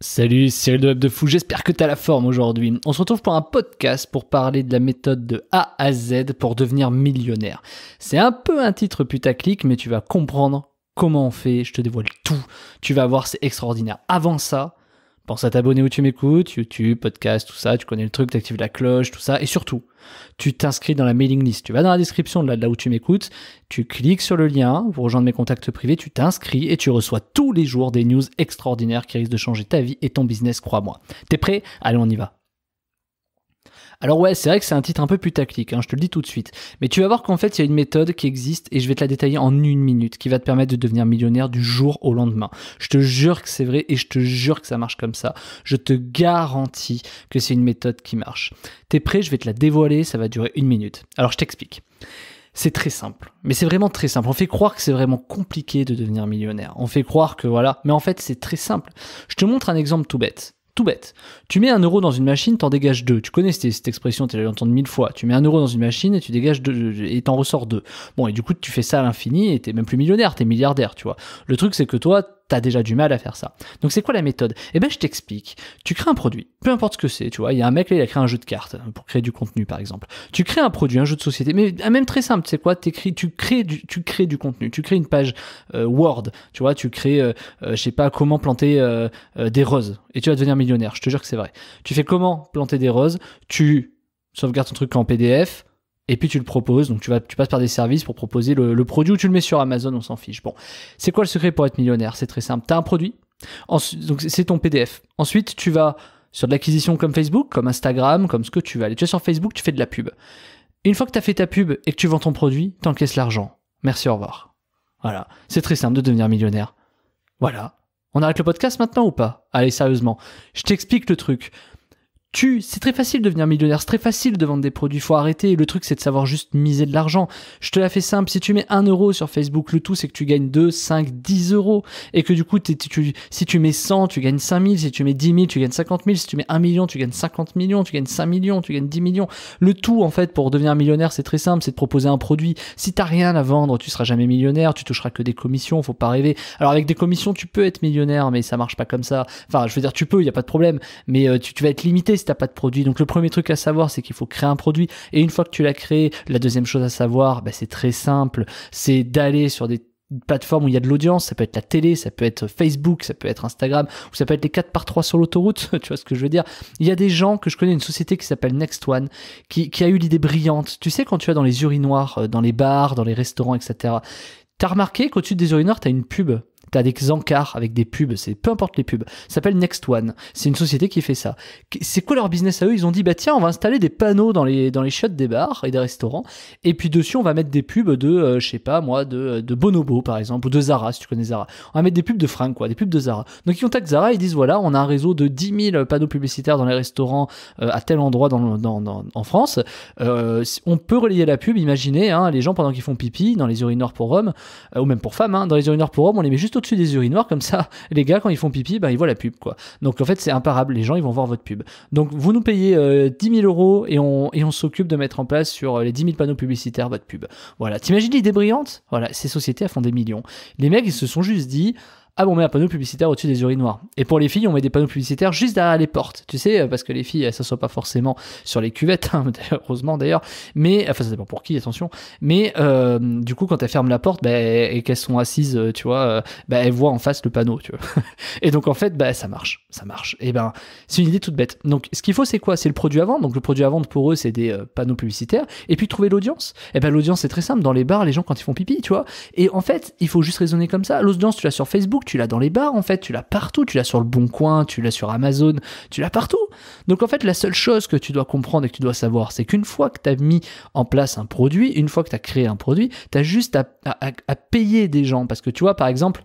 Salut, c'est de Web de Fou, j'espère que as la forme aujourd'hui. On se retrouve pour un podcast pour parler de la méthode de A à Z pour devenir millionnaire. C'est un peu un titre putaclic, mais tu vas comprendre comment on fait, je te dévoile tout. Tu vas voir, c'est extraordinaire. Avant ça, Pense à t'abonner où tu m'écoutes, YouTube, podcast, tout ça, tu connais le truc, actives la cloche, tout ça, et surtout, tu t'inscris dans la mailing list. Tu vas dans la description de là, de là où tu m'écoutes, tu cliques sur le lien pour rejoindre mes contacts privés, tu t'inscris et tu reçois tous les jours des news extraordinaires qui risquent de changer ta vie et ton business, crois-moi. T'es prêt Allez, on y va. Alors ouais, c'est vrai que c'est un titre un peu putaclic, hein, je te le dis tout de suite. Mais tu vas voir qu'en fait, il y a une méthode qui existe et je vais te la détailler en une minute qui va te permettre de devenir millionnaire du jour au lendemain. Je te jure que c'est vrai et je te jure que ça marche comme ça. Je te garantis que c'est une méthode qui marche. T'es prêt Je vais te la dévoiler, ça va durer une minute. Alors je t'explique. C'est très simple, mais c'est vraiment très simple. On fait croire que c'est vraiment compliqué de devenir millionnaire. On fait croire que voilà, mais en fait c'est très simple. Je te montre un exemple tout bête. Tout bête. Tu mets un euro dans une machine, t'en dégages deux. Tu connais cette, expression, tu l'as entendu mille fois. Tu mets un euro dans une machine et tu dégages deux, et t'en ressors deux. Bon, et du coup, tu fais ça à l'infini et t'es même plus millionnaire, t'es milliardaire, tu vois. Le truc, c'est que toi, t'as déjà du mal à faire ça. Donc c'est quoi la méthode Eh ben je t'explique. Tu crées un produit, peu importe ce que c'est, tu vois. Il y a un mec là, il a créé un jeu de cartes hein, pour créer du contenu par exemple. Tu crées un produit, un jeu de société, mais ah, même très simple, c'est quoi T'écris, tu crées du, tu crées du contenu, tu crées une page euh, Word, tu vois, tu crées, euh, euh, je sais pas comment planter des roses et tu vas devenir millionnaire. Je te jure que c'est vrai. Tu fais comment planter des roses Tu sauvegardes ton truc en PDF, et puis tu le proposes. Donc tu vas, tu passes par des services pour proposer le, produit ou tu le mets sur Amazon, on s'en fiche. Bon, c'est quoi le secret pour être millionnaire C'est très simple. T'as un produit, donc c'est ton PDF. Ensuite, tu vas sur de l'acquisition comme Facebook, comme Instagram, comme ce que tu veux. Aller. Tu es sur Facebook, tu fais de la pub. Une fois que tu as fait ta pub et que tu vends ton produit, encaisses l'argent. Merci, au revoir. Voilà, c'est très simple de devenir millionnaire. Voilà. On arrête le podcast maintenant ou pas Allez, sérieusement, je t'explique le truc tu, c'est très facile de devenir millionnaire, c'est très facile de vendre des produits, faut arrêter. Le truc, c'est de savoir juste miser de l'argent. Je te la fais simple, si tu mets un euro sur Facebook, le tout, c'est que tu gagnes 2, 5, 10 euros. Et que du coup, tu, si tu mets 100, tu gagnes 5000, si tu mets dix 000, tu gagnes 50 000, si tu mets 1 million, tu gagnes 50 millions, tu gagnes 5 millions, tu gagnes 10 millions. Le tout, en fait, pour devenir millionnaire, c'est très simple, c'est de proposer un produit. Si t'as rien à vendre, tu seras jamais millionnaire, tu toucheras que des commissions, faut pas rêver. Alors avec des commissions, tu peux être millionnaire, mais ça marche pas comme ça. Enfin, je veux dire, tu peux, il y a pas de problème, mais euh, tu, tu vas être limité t'as pas de produit. Donc le premier truc à savoir, c'est qu'il faut créer un produit. Et une fois que tu l'as créé, la deuxième chose à savoir, bah, c'est très simple, c'est d'aller sur des plateformes où il y a de l'audience, ça peut être la télé, ça peut être Facebook, ça peut être Instagram, ou ça peut être les 4 par 3 sur l'autoroute, tu vois ce que je veux dire. Il y a des gens que je connais, une société qui s'appelle Next One, qui, qui a eu l'idée brillante. Tu sais, quand tu vas dans les urinoirs, euh, dans les bars, dans les restaurants, etc., t'as remarqué qu'au-dessus des urinoirs, t'as une pub T'as des encarts avec des pubs, c'est peu importe les pubs. Ça s'appelle Next One. C'est une société qui fait ça. C'est quoi leur business à eux Ils ont dit bah tiens, on va installer des panneaux dans les dans les shots des bars et des restaurants, et puis dessus on va mettre des pubs de euh, je sais pas moi de, de Bonobo par exemple ou de Zara si tu connais Zara. On va mettre des pubs de Frank quoi, des pubs de Zara. Donc ils contactent Zara, ils disent voilà on a un réseau de 10 000 panneaux publicitaires dans les restaurants euh, à tel endroit dans, dans, en France. Euh, on peut relayer la pub. Imaginez hein, les gens pendant qu'ils font pipi dans les urinoirs pour hommes ou même pour femmes hein, dans les urinoirs pour hommes, on les met juste au-dessus des urinoirs, comme ça, les gars, quand ils font pipi, ben, ils voient la pub, quoi. Donc, en fait, c'est imparable, les gens, ils vont voir votre pub. Donc, vous nous payez 10 euh, 000 euros et on, et on s'occupe de mettre en place sur euh, les 10 000 panneaux publicitaires votre pub. Voilà. T'imagines l'idée brillante Voilà, ces sociétés, elles font des millions. Les mecs, ils se sont juste dit, ah bon, on met un panneau publicitaire au-dessus des urinoirs. Et pour les filles, on met des panneaux publicitaires juste derrière les portes, tu sais, euh, parce que les filles, elles s'assoient pas forcément sur les cuvettes, hein, heureusement d'ailleurs, mais, euh, enfin ça dépend pour qui, attention, mais euh, du coup quand elles ferment la porte bah, et qu'elles sont assises, tu vois, bah, elles voient en face le panneau, tu vois. et donc en fait, bah, ça marche, ça marche. Et eh ben c'est une idée toute bête. Donc ce qu'il faut, c'est quoi C'est le produit à vendre. Donc le produit à vendre pour eux, c'est des panneaux publicitaires, et puis trouver l'audience. Et eh ben l'audience, c'est très simple, dans les bars, les gens quand ils font pipi, tu vois. Et en fait, il faut juste raisonner comme ça. L'audience, tu l'as sur Facebook, tu l'as dans les bars en fait, tu l'as partout, tu l'as sur le bon coin, tu l'as sur Amazon, tu l'as partout. Donc en fait, la seule chose que tu dois comprendre et que tu dois savoir, c'est qu'une fois que tu as mis en place un produit, une fois que tu as créé un produit, tu as juste à, à payer des gens. Parce que tu vois, par exemple,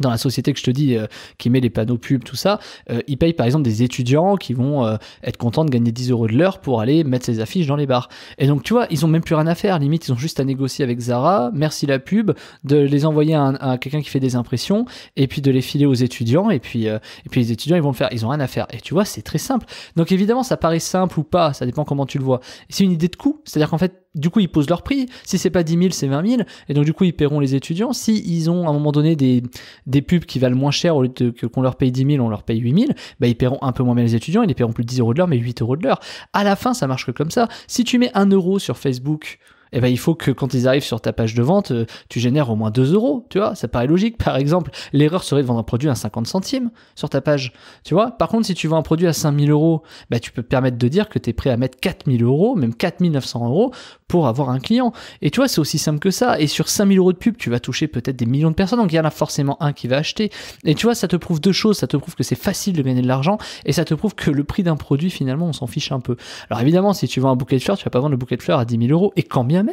dans la société que je te dis, euh, qui met les panneaux pubs, tout ça, euh, ils payent par exemple des étudiants qui vont euh, être contents de gagner 10 euros de l'heure pour aller mettre ces affiches dans les bars. Et donc tu vois, ils ont même plus rien à faire, limite ils ont juste à négocier avec Zara, merci la pub, de les envoyer à, quelqu'un qui fait des impressions, et puis de les filer aux étudiants, et puis, et puis les étudiants ils vont le faire, ils ont rien à faire. Et tu vois, c'est très simple. Donc évidemment, ça paraît simple ou pas, ça dépend comment tu le vois. C'est une idée de coût, c'est-à-dire qu'en fait, du coup, ils posent leur prix. Si c'est pas 10 000, c'est 20 000. Et donc, du coup, ils paieront les étudiants. Si ils ont à un moment donné des, des pubs qui valent moins cher, au lieu qu'on leur paye 10 000, on leur paye 8 000, bah, ils paieront un peu moins bien les étudiants. Ils ne paieront plus de 10 euros de l'heure, mais 8 euros de l'heure. À la fin, ça marche que comme ça. Si tu mets 1 euro sur Facebook, eh ben, il faut que quand ils arrivent sur ta page de vente, euh, tu génères au moins 2 euros, tu vois, ça paraît logique. Par exemple, l'erreur serait de vendre un produit à 50 centimes sur ta page, tu vois. Par contre, si tu vends un produit à 5000 euros, bah, tu peux te permettre de dire que tu es prêt à mettre 4000 euros, même 4900 euros, pour avoir un client. Et tu vois, c'est aussi simple que ça. Et sur 5000 euros de pub, tu vas toucher peut-être des millions de personnes. Donc il y en a forcément un qui va acheter. Et tu vois, ça te prouve deux choses. Ça te prouve que c'est facile de gagner de l'argent et ça te prouve que le prix d'un produit, finalement, on s'en fiche un peu. Alors évidemment, si tu vends un bouquet de fleurs, tu vas pas vendre le bouquet de fleurs à 10 000 euros. Et quand bien même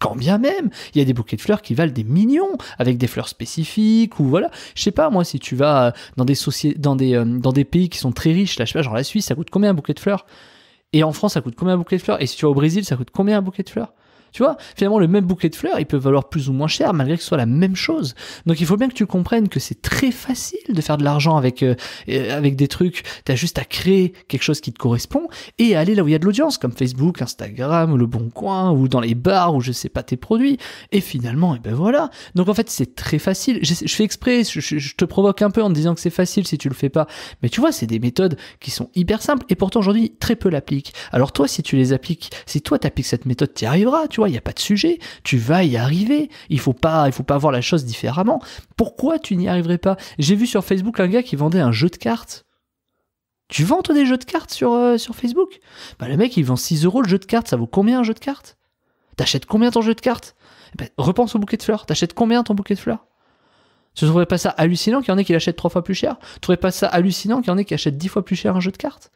quand bien même, il y a des bouquets de fleurs qui valent des millions, avec des fleurs spécifiques, ou voilà. Je sais pas, moi, si tu vas dans des, dans des, euh, dans des pays qui sont très riches, là, je sais pas, genre la Suisse, ça coûte combien un bouquet de fleurs et en France, ça coûte combien un bouquet de fleurs Et si tu vas au Brésil, ça coûte combien un bouquet de fleurs tu vois, finalement, le même bouquet de fleurs, il peut valoir plus ou moins cher, malgré que ce soit la même chose. Donc il faut bien que tu comprennes que c'est très facile de faire de l'argent avec, euh, euh, avec des trucs. Tu as juste à créer quelque chose qui te correspond et aller là où il y a de l'audience, comme Facebook, Instagram, Le Bon Coin, ou dans les bars, ou je sais pas tes produits. Et finalement, et ben voilà. Donc en fait, c'est très facile. Je, fais exprès, je, te provoque un peu en te disant que c'est facile si tu le fais pas. Mais tu vois, c'est des méthodes qui sont hyper simples et pourtant aujourd'hui, très peu l'appliquent. Alors toi, si tu les appliques, si toi tu t'appliques cette méthode, tu y arriveras, tu il n'y a pas de sujet, tu vas y arriver. Il faut pas, faut pas voir la chose différemment. Pourquoi tu n'y arriverais pas J'ai vu sur Facebook un gars qui vendait un jeu de cartes. Tu vends toi des jeux de cartes sur, euh, sur Facebook Bah le mec il vend 6 euros le jeu de cartes, ça vaut combien un jeu de cartes T'achètes combien ton jeu de cartes eh ben, Repense au bouquet de fleurs, t'achètes combien ton bouquet de fleurs Tu trouverais pas ça hallucinant qu'il y en ait qui l'achètent trois fois plus cher Tu trouverais pas ça hallucinant qu'il y en ait qui achètent 10 fois plus cher un jeu de cartes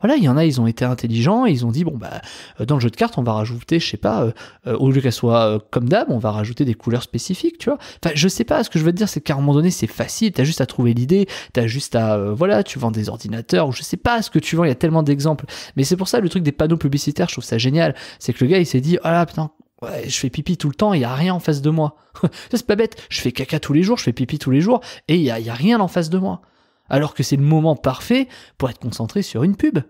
voilà, il y en a, ils ont été intelligents, ils ont dit bon bah euh, dans le jeu de cartes, on va rajouter, je sais pas, euh, euh, au lieu qu'elle soit comme d'hab, on va rajouter des couleurs spécifiques, tu vois. Enfin, je sais pas, ce que je veux dire, c'est qu'à un moment donné, c'est facile, t'as juste à trouver l'idée, t'as juste à voilà, tu vends des ordinateurs, ou je sais pas ce que tu vends, il y a tellement d'exemples. Mais c'est pour ça le truc des panneaux publicitaires, je trouve ça génial, c'est que le gars il s'est dit ah oh là putain, je fais pipi tout le temps, il y a rien en face de moi. c'est pas bête, je fais caca tous les jours, je fais pipi tous les jours, et il n'y y a rien en face de moi alors que c'est le moment parfait pour être concentré sur une pub.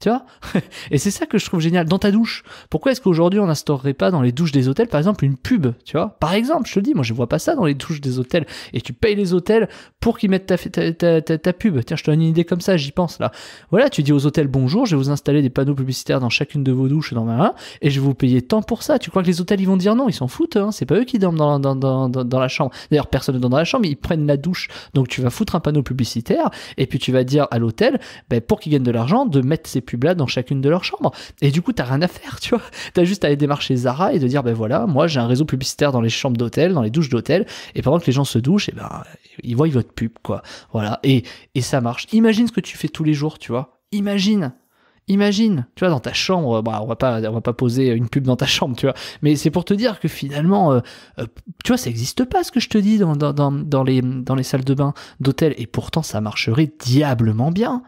Tu vois Et c'est ça que je trouve génial. Dans ta douche, pourquoi est-ce qu'aujourd'hui on n'instaurerait pas dans les douches des hôtels, par exemple, une pub Tu vois Par exemple, je te dis, moi je vois pas ça dans les douches des hôtels. Et tu payes les hôtels pour qu'ils mettent ta, ta, ta, ta, pub. Tiens, je te donne une idée comme ça, j'y pense là. Voilà, tu dis aux hôtels bonjour, je vais vous installer des panneaux publicitaires dans chacune de vos douches dans ma main, et je vais vous payer tant pour ça. Tu crois que les hôtels ils vont dire non Ils s'en foutent, hein c'est pas eux qui dorment dans, dans, dans, dans la chambre. D'ailleurs, personne ne dort dans la chambre, ils prennent la douche. Donc tu vas foutre un panneau publicitaire, et puis tu vas dire à l'hôtel, ben, pour qu'ils gagnent de l'argent, de mettre ces dans chacune de leurs chambres. Et du coup, t'as rien à faire, tu vois. T'as juste à aller démarcher Zara et de dire, ben voilà, moi j'ai un réseau publicitaire dans les chambres d'hôtel, dans les douches d'hôtel, et pendant que les gens se douchent, et eh ben, ils voient votre pub, quoi. Voilà. Et, ça marche. Imagine ce que tu fais tous les jours, tu vois. Imagine. Imagine, tu vois, dans ta chambre, bah, on va pas, on va pas poser une pub dans ta chambre, tu vois. Mais c'est pour te dire que finalement, euh, euh, tu vois, ça n'existe pas ce que je te dis dans, dans, les, dans les salles de bain d'hôtel, et pourtant ça marcherait diablement bien.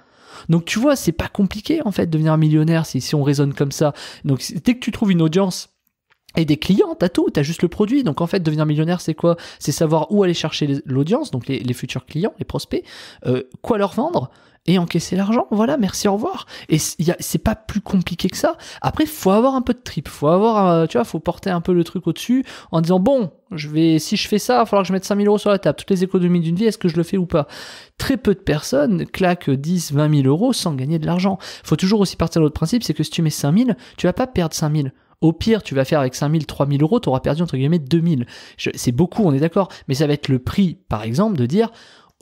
Donc tu vois, c'est pas compliqué en fait de devenir millionnaire si, si on raisonne comme ça. Donc dès que tu trouves une audience et des clients, t'as tout, t'as juste le produit. Donc en fait, devenir millionnaire, c'est quoi C'est savoir où aller chercher l'audience, donc les, futurs clients, les prospects, euh, quoi leur vendre, et encaisser l'argent. Voilà, merci, au revoir. Et c'est pas plus compliqué que ça. Après, faut avoir un peu de trip, faut avoir, euh, tu vois, faut porter un peu le truc au-dessus en disant bon, je vais, si je fais ça, il va falloir que je mette 5000 euros sur la table. Toutes les économies d'une vie, est-ce que je le fais ou pas Très peu de personnes claquent 10, 20 000 euros sans gagner de l'argent. Faut toujours aussi partir de l'autre principe, c'est que si tu mets 5000, tu vas pas perdre 5000. Au pire, tu vas faire avec 5000, 3000 euros, tu auras perdu entre guillemets 2000. C'est beaucoup, on est d'accord. Mais ça va être le prix, par exemple, de dire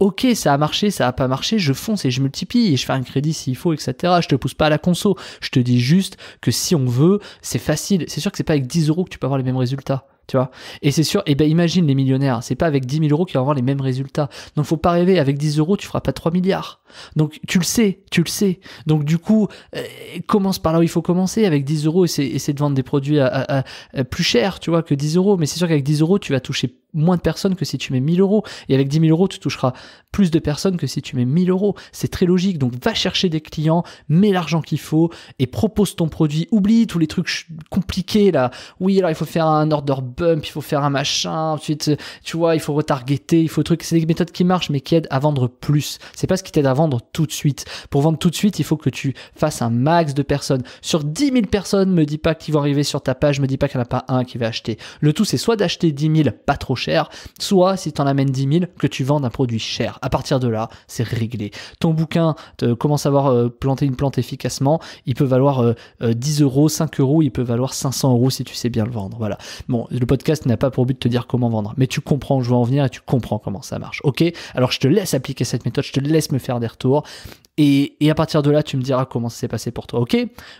ok, ça a marché, ça a pas marché, je fonce et je multiplie, et je fais un crédit s'il faut, etc. Je te pousse pas à la conso. Je te dis juste que si on veut, c'est facile. C'est sûr que c'est pas avec 10 euros que tu peux avoir les mêmes résultats. Tu vois et c'est sûr, et eh ben imagine les millionnaires, c'est pas avec 10 000 euros qu'ils vont avoir les mêmes résultats. Donc faut pas rêver, avec 10 euros tu feras pas 3 milliards. Donc tu le sais, tu le sais. Donc du coup, euh, commence par là où il faut commencer, avec 10 euros, essaie, de vendre des produits plus chers, tu vois, que 10 euros. Mais c'est sûr qu'avec 10 euros tu vas toucher moins de personnes que si tu mets 1000 euros. Et avec 10 000 euros, tu toucheras plus de personnes que si tu mets 1000 euros. C'est très logique. Donc va chercher des clients, mets l'argent qu'il faut et propose ton produit. Oublie tous les trucs compliqués là. Oui, alors il faut faire un order bump, il faut faire un machin, ensuite, tu vois, il faut retargeter, il faut truc. C'est des méthodes qui marchent mais qui aident à vendre plus. C'est pas ce qui t'aide à vendre tout de suite. Pour vendre tout de suite, il faut que tu fasses un max de personnes. Sur 10 000 personnes, me dis pas qu'ils vont arriver sur ta page, me dis pas qu'il n'y en a pas un qui va acheter. Le tout, c'est soit d'acheter 10 000, pas trop cher, soit si tu en amènes 10 000, que tu vends un produit cher. À partir de là, c'est réglé. Ton bouquin, euh, comment savoir euh, planter une plante efficacement, il peut valoir 10 euh, euros, 5 euros, il peut valoir 500 euros si tu sais bien le vendre. Voilà. Bon, le podcast n'a pas pour but de te dire comment vendre, mais tu comprends où je veux en venir et tu comprends comment ça marche. Ok Alors je te laisse appliquer cette méthode, je te laisse me faire des retours. Et, à partir de là, tu me diras comment ça s'est passé pour toi, ok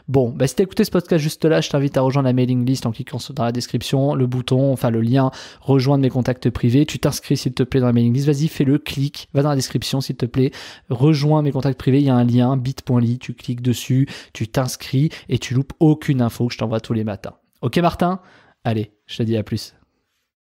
Bon, bah, si t'as écouté ce podcast juste là, je t'invite à rejoindre la mailing list en cliquant dans la description, le bouton, enfin le lien, rejoindre mes contacts privés. Tu t'inscris s'il te plaît dans la mailing list, vas-y, fais-le, clic. va dans la description s'il te plaît, rejoins mes contacts privés, il y a un lien, bit.ly, tu cliques dessus, tu t'inscris et tu loupes aucune info que je t'envoie tous les matins. Ok Martin Allez, je te dis à plus.